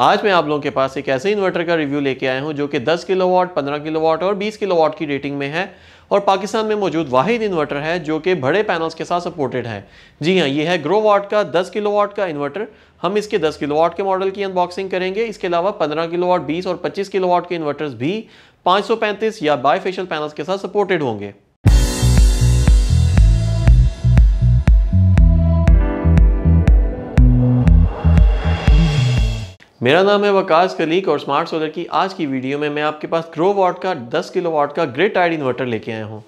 आज मैं आप लोगों के पास एक ऐसे इन्वर्टर का रिव्यू लेके आया हूं जो कि 10 किलोवाट 15 किलोवाट और 20 किलोवाट की रेटिंग में है और पाकिस्तान में मौजूद वाहिद इन्वर्टर है जो कि बड़े पैनल्स के साथ सपोर्टेड है जी हाँ ये है ग्रोवाट का 10 किलोवाट का इन्वर्टर हम इसके 10 किलोवाट के मॉडल की अनबॉक्सिंग करेंगे इसके अलावा 15 किलोवाट 20 और 25 किलोवाट के इन्वर्टर्स भी 535 या बायफेशियल पैनल्स के साथ सपोर्टेड होंगे मेरा नाम है वकास कलीक और स्मार्ट सोलर की आज की वीडियो में मैं आपके पास ग्रो वाट का 10 किलो वाट का ग्रेट आइड इन्वर्टर लेके आया हूँ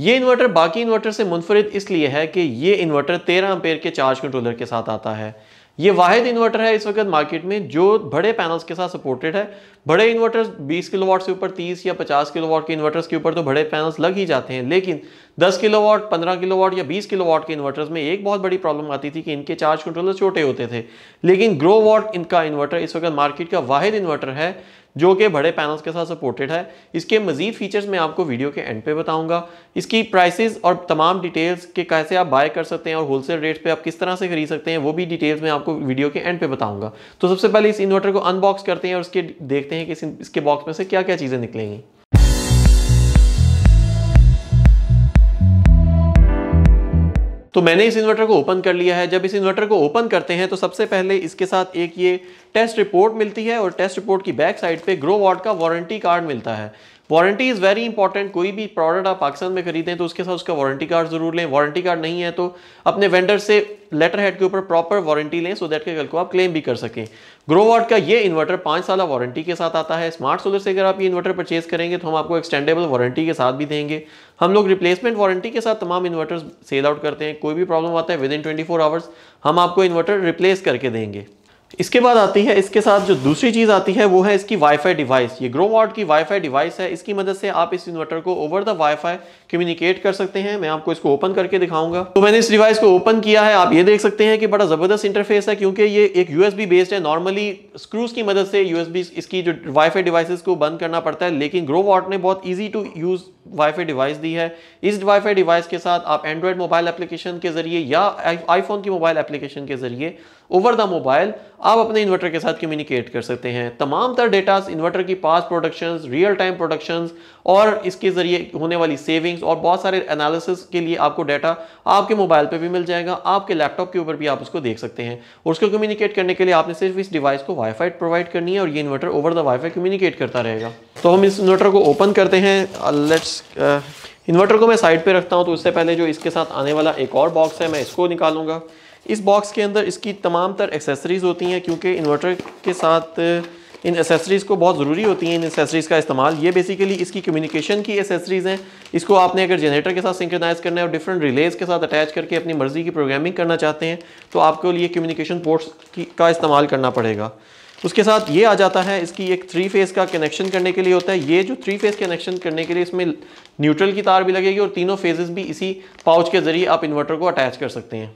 ये इन्वर्टर बाकी इन्वर्टर से मुनफरद इसलिए है कि ये इन्वर्टर 13 अम्पेयर के चार्ज कंट्रोलर के साथ आता है ये वाहिद इन्वर्टर है इस वक्त मार्केट में जो बड़े पैनल्स के साथ सपोर्टेड है बड़े इन्वर्टर्स 20 किलोवाट से ऊपर 30 या 50 किलोवाट के इन्वर्टर्स के ऊपर तो बड़े पैनल्स लग ही जाते हैं लेकिन 10 किलोवाट 15 किलोवाट या 20 किलोवाट के इन्वर्टर्स में एक बहुत बड़ी प्रॉब्लम आती थी कि इनके चार्ज कंट्रोलर छोटे होते थे लेकिन ग्रो वॉट इनका इन्वर्टर इस वक्त मार्केट का वाहिद इन्वर्टर है जो कि बड़े पैनल्स के साथ सपोर्टेड है इसके मजीद फीचर्स मैं आपको वीडियो के एंड पे बताऊंगा इसकी प्राइसेस और तमाम डिटेल्स के कैसे आप बाय कर सकते हैं और होलसेल रेट पे आप किस तरह से खरीद सकते हैं वो भी डिटेल्स मैं आपको वीडियो के एंड पे बताऊंगा तो सबसे पहले इस इन्वर्टर को अनबॉक्स करते हैं और उसके देखते हैं कि इसके बॉक्स में से क्या क्या चीज़ें निकलेंगी तो मैंने इस इन्वर्टर को ओपन कर लिया है जब इस इन्वर्टर को ओपन करते हैं तो सबसे पहले इसके साथ एक ये टेस्ट रिपोर्ट मिलती है और टेस्ट रिपोर्ट की बैक साइड पे ग्रो वार्ड का वारंटी कार्ड मिलता है वारंटी इज़ वेरी इंपॉर्टेंट कोई भी प्रोडक्ट आप पाकिस्तान में खरीदें तो उसके साथ उसका वारंटी कार्ड जरूर लें वारंटी कार्ड नहीं है तो अपने वेंडर से लेटर हेड के ऊपर प्रॉपर वारंटी लें सो दैट के कल को आप क्लेम भी कर सकें ग्रोवाट का ये इन्वर्टर पाँच साल वारंटी के साथ आता है स्मार्ट सोलर से अगर आप ये इन्वर्टर परचेज करेंगे तो हम आपको एक्सटेंडेबल वारंटी के साथ भी देंगे हम लोग रिप्लेसमेंट वारंटी के साथ तमाम इन्वर्टर्स सेल आउट करते हैं कोई भी प्रॉब्लम आता है विद इन ट्वेंटी आवर्स हम आपको इन्वर्टर रिप्लेस करके देंगे इसके बाद आती है इसके साथ जो दूसरी चीज़ आती है वो है इसकी वाईफाई डिवाइस ये ग्रो वार्ड की वाईफाई डिवाइस है इसकी मदद से आप इस इन्वर्टर को ओवर द वाईफाई कम्युनिकेट कर सकते हैं मैं आपको इसको ओपन करके दिखाऊंगा तो मैंने इस डिवाइस को ओपन किया है आप ये देख सकते हैं कि बड़ा ज़बरदस्त इंटरफेस है क्योंकि ये एक यूएसबी बेस्ड है नॉर्मली स्क्रूज की मदद से यूएसबी इसकी जो वाईफाई डिवाइसेस को बंद करना पड़ता है लेकिन ग्रो वार्ड ने बहुत easy to use WiFi device दी है इस वाईफाई डिवाइस के साथ आप एंड्रॉयड मोबाइल एप्लीकेशन के जरिए या आईफोन की मोबाइल एप्लीकेशन के जरिए ओवर द मोबाइल आप अपने इन्वर्टर के साथ कम्युनिकेट कर सकते हैं तमाम तर डेटा इन्वर्टर की past productions real time productions और इसके ज़रिए होने वाली सेविंग्स और बहुत सारे एनालिसिस के लिए आपको डाटा आपके मोबाइल पर भी मिल जाएगा आपके लैपटॉप के ऊपर भी आप उसको देख सकते हैं और उसको कम्युनिकेट करने के लिए आपने सिर्फ इस डिवाइस को वाईफाई प्रोवाइड करनी है और ये inverter over the WiFi communicate करता रहेगा तो हम इस इन्वर्टर को ओपन करते हैं लेट्स uh, इन्वर्टर uh, को मैं साइड पर रखता हूँ तो उससे पहले जो इसके साथ आने वाला एक और बॉक्स है मैं इसको निकालूंगा इस बॉक्स के अंदर इसकी तमाम तर एक्सेसरीज़ होती हैं क्योंकि इन्वर्टर के साथ इन एसेसरीज़ को बहुत ज़रूरी होती हैं इन एसेसरीज़ का इस्तेमाल ये बेसिकली इसकी कम्युनिकेशन की एसेसरीज़ हैं इसको आपने अगर जनरेटर के साथ सिंक्रनाइज करना है और डिफरेंट रिलेज के साथ अटैच करके अपनी मर्ज़ी की प्रोग्रामिंग करना चाहते हैं तो आपको लिए कम्युनिकेशन पोर्ट्स की का इस्तेमाल करना पड़ेगा उसके साथ ये आ जाता है इसकी एक थ्री फेज़ का कनेक्शन करने के लिए होता है ये जो थ्री फेज़ कनेक्शन करने के लिए इसमें न्यूट्रल की तार भी लगेगी और तीनों फेजेस भी इसी पाउच के ज़रिए आप इन्वर्टर को अटैच कर सकते हैं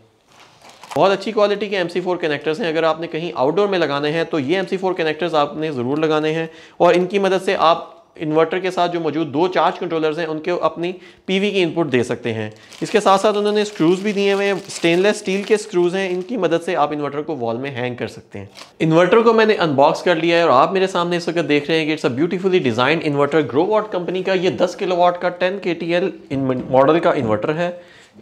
बहुत अच्छी क्वालिटी के एम सी कनेक्टर्स हैं अगर आपने कहीं आउटडोर में लगाने हैं तो ये एम सी कनेक्टर्स आपने ज़रूर लगाने हैं और इनकी मदद से आप इन्वर्टर के साथ जो मौजूद दो चार्ज कंट्रोलर्स हैं उनके अपनी पीवी की इनपुट दे सकते हैं इसके साथ साथ उन्होंने स्क्रूज़ भी दिए हुए हैं स्टेनलेस स्टील के स्क्रूज़ हैं इनकी मदद से आप इन्वर्टर को वॉल में हैंग कर सकते हैं इन्वर्टर को मैंने अनबॉक्स कर लिया है और आप मेरे सामने इस वक्त देख रहे हैं कि it's a beautifully design inverter watt company का ये दस वॉट का टेन के मॉडल का इन्वर्टर है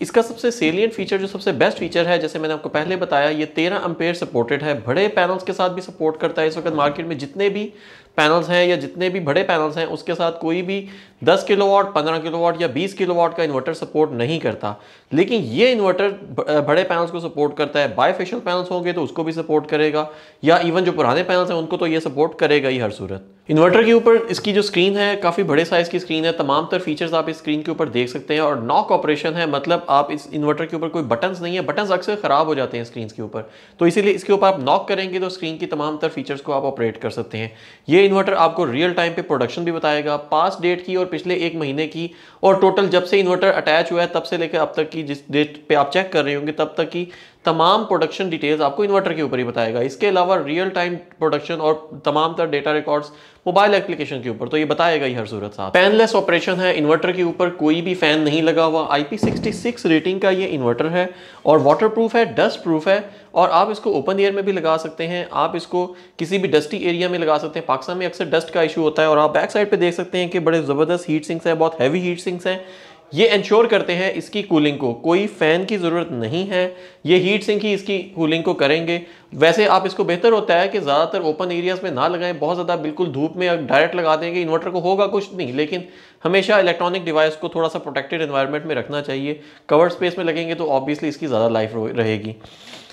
इसका सबसे सेलियंट फीचर जो सबसे बेस्ट फीचर है जैसे मैंने आपको पहले बताया ये तेरह अम्पेयर सपोर्टेड है बड़े पैनल्स के साथ भी सपोर्ट करता है इस वक्त मार्केट में जितने भी पैनल्स हैं या जितने भी बड़े पैनल्स हैं उसके साथ कोई भी 10 किलोवाट 15 किलोवाट या 20 किलोवाट का इन्वर्टर सपोर्ट नहीं करता लेकिन ये इन्वर्टर बड़े पैनल्स को सपोर्ट करता है बायफेशियल पैनल्स होंगे तो उसको भी सपोर्ट करेगा या इवन जो पुराने पैनल्स हैं उनको तो ये सपोर्ट करेगा ही हर सूरत इन्वर्टर के ऊपर इसकी जो स्क्रीन है काफ़ी बड़े साइज़ की स्क्रीन है तमाम तर फीचर्स आप इस स्क्रीन के ऊपर देख सकते हैं और नॉक ऑपरेशन है मतलब आप इस इन्वर्टर के ऊपर कोई बटन्स नहीं है बटन्स अक्सर ख़राब हो जाते हैं स्क्रीन के ऊपर तो इसीलिए इसके ऊपर आप नॉक करेंगे तो स्क्रीन की तमाम तर फीचर्स को आप ऑपरेट कर सकते हैं ये इन्वर्टर आपको रियल टाइम पे प्रोडक्शन भी बताएगा पास डेट की और पिछले एक महीने की और टोटल जब से इन्वर्टर अटैच हुआ है तब से लेकर अब तक की जिस डेट पे आप चेक कर रहे होंगे तब तक की तमाम प्रोडक्शन डिटेल्स आपको इन्वर्टर के ऊपर ही बताएगा इसके अलावा रियल टाइम प्रोडक्शन और तमाम तरह डेटा रिकॉर्ड्स मोबाइल एप्लीकेशन के ऊपर तो ये बताएगा ही हर सूरत साहब फैनलेस ऑपरेशन है इन्वर्टर के ऊपर कोई भी फैन नहीं लगा हुआ IP66 रेटिंग का ये इन्वर्टर है और वाटर है डस्ट प्रूफ है और आप इसको ओपन एयर में भी लगा सकते हैं आप इसको किसी भी डस्टी एरिया में लगा सकते हैं पाकिस्तान में अक्सर डस्ट का इशू होता है और आप बैक साइड पर देख सकते हैं कि बड़े ज़बरदस्त हीट सिंक्स हैं बहुत हैवी हीट सिंक्स हैं ये इंश्योर करते हैं इसकी कूलिंग को कोई फ़ैन की ज़रूरत नहीं है ये हीट सिंक ही इसकी कूलिंग को करेंगे वैसे आप इसको बेहतर होता है कि ज़्यादातर ओपन एरियाज़ में ना लगाएं बहुत ज़्यादा बिल्कुल धूप में डायरेक्ट लगा देंगे इन्वर्टर को होगा कुछ नहीं लेकिन हमेशा इलेक्ट्रॉनिक डिवाइस को थोड़ा सा प्रोटेक्टेड इन्वायरमेंट में रखना चाहिए कवर स्पेस में लगेंगे तो ऑब्वियसली इसकी ज़्यादा लाइफ रहेगी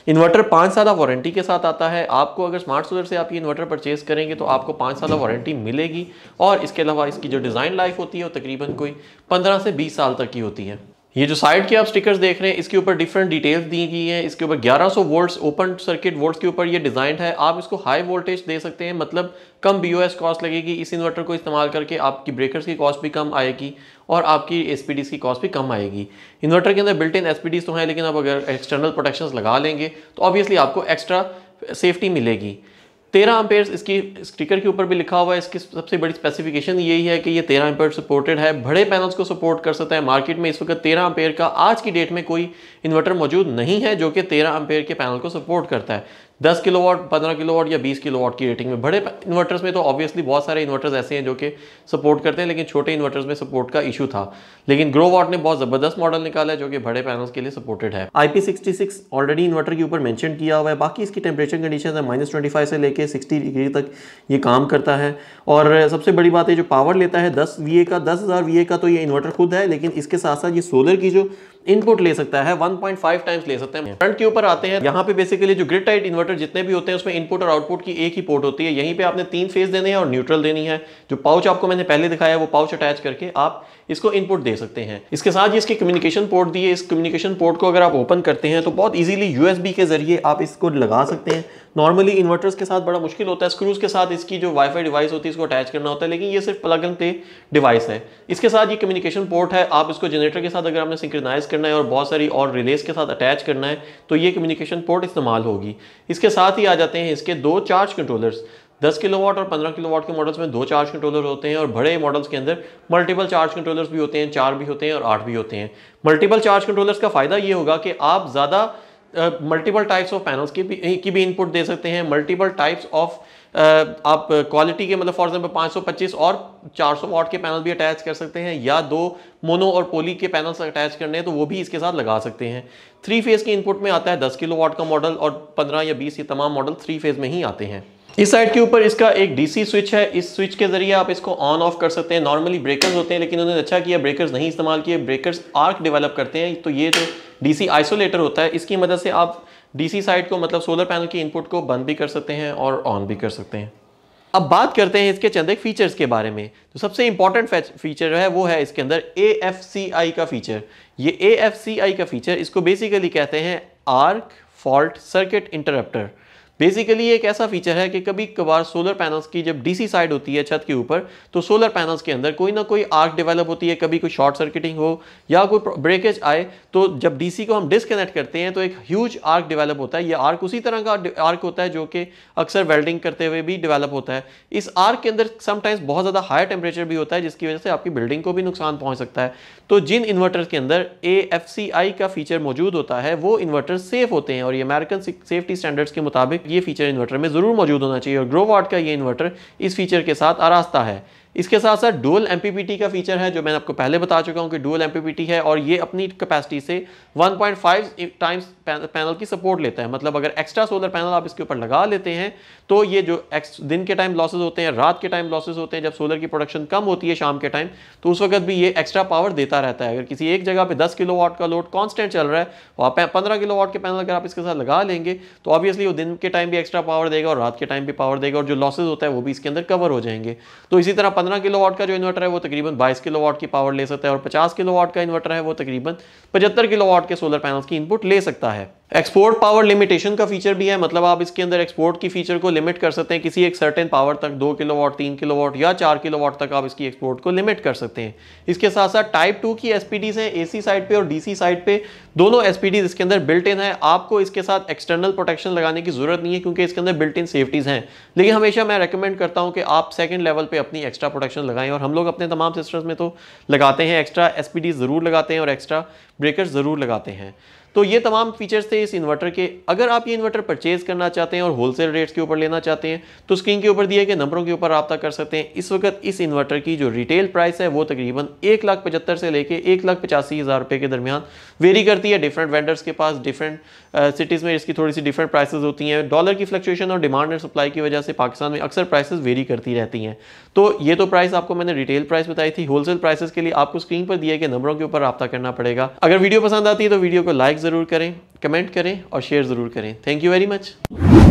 इन्वर्टर पाँच साल वारंटी के साथ आता है आपको अगर स्मार्ट सोलर से आप ये इन्वर्टर परचेज करेंगे तो आपको पाँच साल वारंटी मिलेगी और इसके अलावा इसकी जो डिज़ाइन लाइफ होती है वो तकरीबन कोई पंद्रह से बीस साल तक की होती है ये जो साइड के आप स्टिकर्स देख रहे हैं इसके ऊपर डिफरेंट डिटेल्स दी गई हैं इसके ऊपर 1100 वोल्ट्स ओपन सर्किट वोल्ट्स के ऊपर ये डिज़ाइन है आप इसको हाई वोल्टेज दे सकते हैं मतलब कम बीओएस कॉस्ट लगेगी इस इन्वर्टर को इस्तेमाल करके आपकी ब्रेकर्स की कॉस्ट भी कम आएगी और आपकी एस की कॉस्ट भी कम आएगी इन्वर्टर के अंदर बिल्ट इन एस तो हैं लेकिन आप अगर एक्सटर्नल प्रोटेक्शन लगा लेंगे तो ऑब्वियसली आपको एक्स्ट्रा सेफ्टी मिलेगी तेरह एम्पेयर इसकी स्टिकर के ऊपर भी लिखा हुआ है इसकी सबसे बड़ी स्पेसिफिकेशन यही है कि ये तेरह एम्पेयर सपोर्टेड है बड़े पैनल्स को सपोर्ट कर सकता है मार्केट में इस वक्त तेरह एम्पेयर का आज की डेट में कोई इन्वर्टर मौजूद नहीं है जो कि तेरह एम्पेयर के पैनल को सपोर्ट करता है दस किलो वॉट पंद्रह किलो वॉट या बीस किलो वॉट की रेटिंग में बड़े इन्वर्टर्स में तो ऑब्वियसली बहुत सारे इन्वर्टर्स ऐसे हैं जो कि सपोर्ट करते हैं लेकिन छोटे इन्वर्टर्स में सपोर्ट का इशू था लेकिन ग्रो वॉट ने बहुत ज़बरदस्त मॉडल निकाला है जो कि बड़े पैनल्स के लिए सपोर्टेड है आई पी ऑलरेडी इन्वर्टर के ऊपर मैंशन किया हुआ है बाकी इसकी टेम्परेचर कंडीशन है माइनस से लेकर सिक्सटी डिग्री तक ये काम करता है और सबसे बड़ी बात है जो पावर लेता है दस वी का दस हज़ार का तो ये इन्वर्टर खुद है लेकिन इसके साथ साथ ये सोलर की जो इनपुट ले सकता है 1.5 टाइम्स ले सकते हैं फ्रंट के ऊपर आते हैं यहाँ पे बेसिकली जो ग्रिड टाइट इन्वर्टर जितने भी होते हैं उसमें इनपुट और आउटपुट की एक ही पोर्ट होती है यहीं पे आपने तीन फेज देने हैं और न्यूट्रल देनी है जो पाउच आपको मैंने पहले दिखाया वो पाउच अटैच करके आप इसको इनपुट दे सकते हैं इसके साथ ही इसकी कम्युनिकेशन पोर्ट दिए इस कम्युनिकेशन पोर्ट को अगर आप ओपन करते हैं तो बहुत ईजिली यू के जरिए आप इसको लगा सकते हैं नॉर्मली इन्वर्टर्स के साथ बड़ा मुश्किल होता है स्क्रूज के साथ इसकी जो वाईफाई डिवाइस होती है इसको अटैच करना होता है लेकिन ये सिर्फ प्लग एंड पे डिवाइस है इसके साथ ये कम्युनिकेशन पोर्ट है आप इसको जनरेटर के साथ अगर आपने सिंक्रनाइज करना है और बहुत सारी और रिलेस के साथ अटैच करना है तो ये कम्युनिकेशन पोर्ट इस्तेमाल होगी इसके साथ ही आ जाते हैं इसके दो चार्ज कंट्रोलर्स 10 किलोवाट और 15 किलोवाट के मॉडल्स में दो चार्ज कंट्रोलर होते हैं और बड़े मॉडल्स के अंदर मल्टीपल चार्ज कंट्रोलर्स भी होते हैं चार भी होते हैं और आठ भी होते हैं मल्टीपल चार्ज कंट्रोलर्स का फ़ायदा ये होगा कि आप ज़्यादा मल्टीपल टाइप्स ऑफ पैनल्स की भी की भी इनपुट दे सकते हैं मल्टीपल टाइप्स ऑफ आप क्वालिटी के मतलब फॉर एग्जाम्पल 525 और 400 वॉट के पैनल भी अटैच कर सकते हैं या दो मोनो और पोली के पैनल्स अटैच करने हैं तो वो भी इसके साथ लगा सकते हैं थ्री फेज़ के इनपुट में आता है दस किलो का मॉडल और पंद्रह या बीस ये तमाम मॉडल थ्री फेज़ में ही आते हैं इस साइड के ऊपर इसका एक डीसी स्विच है इस स्विच के जरिए आप इसको ऑन ऑफ कर सकते हैं नॉर्मली ब्रेकर्स होते हैं लेकिन उन्होंने अच्छा किया ब्रेकर्स नहीं इस्तेमाल किए ब्रेकर्स आर्क डेवलप करते हैं तो ये जो डीसी आइसोलेटर होता है इसकी मदद से आप डीसी साइड को मतलब सोलर पैनल की इनपुट को बंद भी कर सकते हैं और ऑन भी कर सकते हैं अब बात करते हैं इसके चंद एक फीचर्स के बारे में तो सबसे इंपॉर्टेंट फीचर है वो है इसके अंदर ए का फीचर ये ए का फीचर इसको बेसिकली कहते हैं arc fault circuit interrupter basically एक ऐसा फीचर है कि कभी कभार सोलर पैनल्स की जब डीसी साइड होती है छत के ऊपर तो सोलर पैनल्स के अंदर कोई ना कोई आर्क डेवलप होती है कभी कोई शॉर्ट सर्किटिंग हो या कोई ब्रेकेज आए तो जब डीसी को हम डिसकनेक्ट करते हैं तो एक ह्यूज आर्क डेवलप होता है ये आर्क उसी तरह का आर्क होता है जो कि अक्सर वेल्डिंग करते हुए भी डिवेलप होता है इस आर्क के अंदर समटाइम्स बहुत ज़्यादा हाई टेम्परेचर भी होता है जिसकी वजह से आपकी बिल्डिंग को भी नुकसान पहुँच सकता है तो जिन इन्वर्टर के अंदर ए का फीचर मौजूद होता है वो इन्वर्टर सेफ होते हैं और ये अमेरिकन सेफ्टी स्टैंडर्ड्स के मुताबिक ये फीचर इन्वर्टर में ज़रूर मौजूद होना चाहिए और ग्रो वाट का ये इन्वर्टर इस फीचर के साथ आरास्ता है इसके साथ साथ डुअल एम का फीचर है जो मैंने आपको पहले बता चुका हूँ कि डुअल एम है और ये अपनी कैपेसिटी से 1.5 टाइम्स पैनल की सपोर्ट लेता है मतलब अगर एक्स्ट्रा सोलर पैनल आप इसके ऊपर लगा लेते हैं तो ये जो दिन के टाइम लॉसेज होते हैं रात के टाइम लॉसेज होते हैं जब सोलर की प्रोडक्शन कम होती है शाम के टाइम तो उस वक्त भी ये एक्स्ट्रा पावर देता रहता है अगर किसी एक जगह पर दस किलो का लोड कॉन्स्टेंट चल रहा है और आप पंद्रह किलो के पैनल अगर आप इसके साथ लगा लेंगे तो ऑब्वियसली वो दिन के टाइम भी एक्स्ट्रा पावर देगा और रात के टाइम भी पावर देगा और जो लॉसेज होता है वो भी इसके अंदर कवर हो जाएंगे तो इसी तरह किलो वाट का जो इन्वर्टर है वो तकरीबन किलो वाट की पावर ले सकता है और पचास किलो वाट का इन्वर्टर है वो तकरीबन पचहत्तर किलो वाट के सोलर पैनल्स की इनपुट ले सकता है एक्सपोर्ट पावर लिमिटेशन का फीचर भी है मतलब आप इसके अंदर एक्सपोर्ट की फीचर को लिमिट कर सकते हैं किसी एक सर्टेन पावर तक दो किलो वाट तीन किलो वाट या चार किलो वाट तक आप इसकी एक्सपोर्ट को लिमिट कर सकते हैं इसके साथ साथ टाइप टू की एस हैं एसी साइड पे और डीसी साइड पे दोनों एस इसके अंदर बिल्ट इन है आपको इसके साथ एक्सटर्नल प्रोटेक्शन लगाने की जरूरत नहीं है क्योंकि इसके अंदर बिल्ट इन सेफ्टीज़ हैं लेकिन हमेशा मैं रिकमेंड करता हूँ कि आप सेकेंड लेवल पर अपनी एक्स्ट्रा प्रोटेक्शन लगाएं और हम लोग अपने तमाम सिस्टम्स में तो लगाते हैं एक्स्ट्रा एस ज़रूर लगाते हैं और एक्स्ट्रा ब्रेकर ज़रूर लगाते हैं तो ये तमाम फीचर्स थे इस इन्वर्टर के अगर आप ये इन्वर्टर परचेज करना चाहते हैं और होलसेल रेट्स के ऊपर लेना चाहते हैं तो स्क्रीन के ऊपर दिए गए नंबरों के ऊपर रब्ता कर सकते हैं इस वक्त इस इन्वर्टर की जो रिटेल प्राइस है वो तकरीबन एक लाख पचहत्तर से लेकर एक लाख पचासी हज़ार रुपये के दरमियान वेरी करती है डिफरेंट वेंडर्स के पास डिफरेंट सिटीज़ uh, में इसकी थोड़ी सी डिफरेंट प्राइसेस होती हैं डॉलर की फ्लक्चुएशन और डिमांड एंड सप्लाई की वजह से पाकिस्तान में अक्सर प्राइसेस वेरी करती रहती हैं तो ये तो प्राइस आपको मैंने रिटेल प्राइस बताई थी होलसेल प्राइसेस के लिए आपको स्क्रीन पर दिए गए नंबरों के ऊपर रब्ता करना पड़ेगा अगर वीडियो पसंद आती है तो वीडियो को लाइक ज़रूर करें कमेंट करें और शेयर ज़रूर करें थैंक यू वेरी मच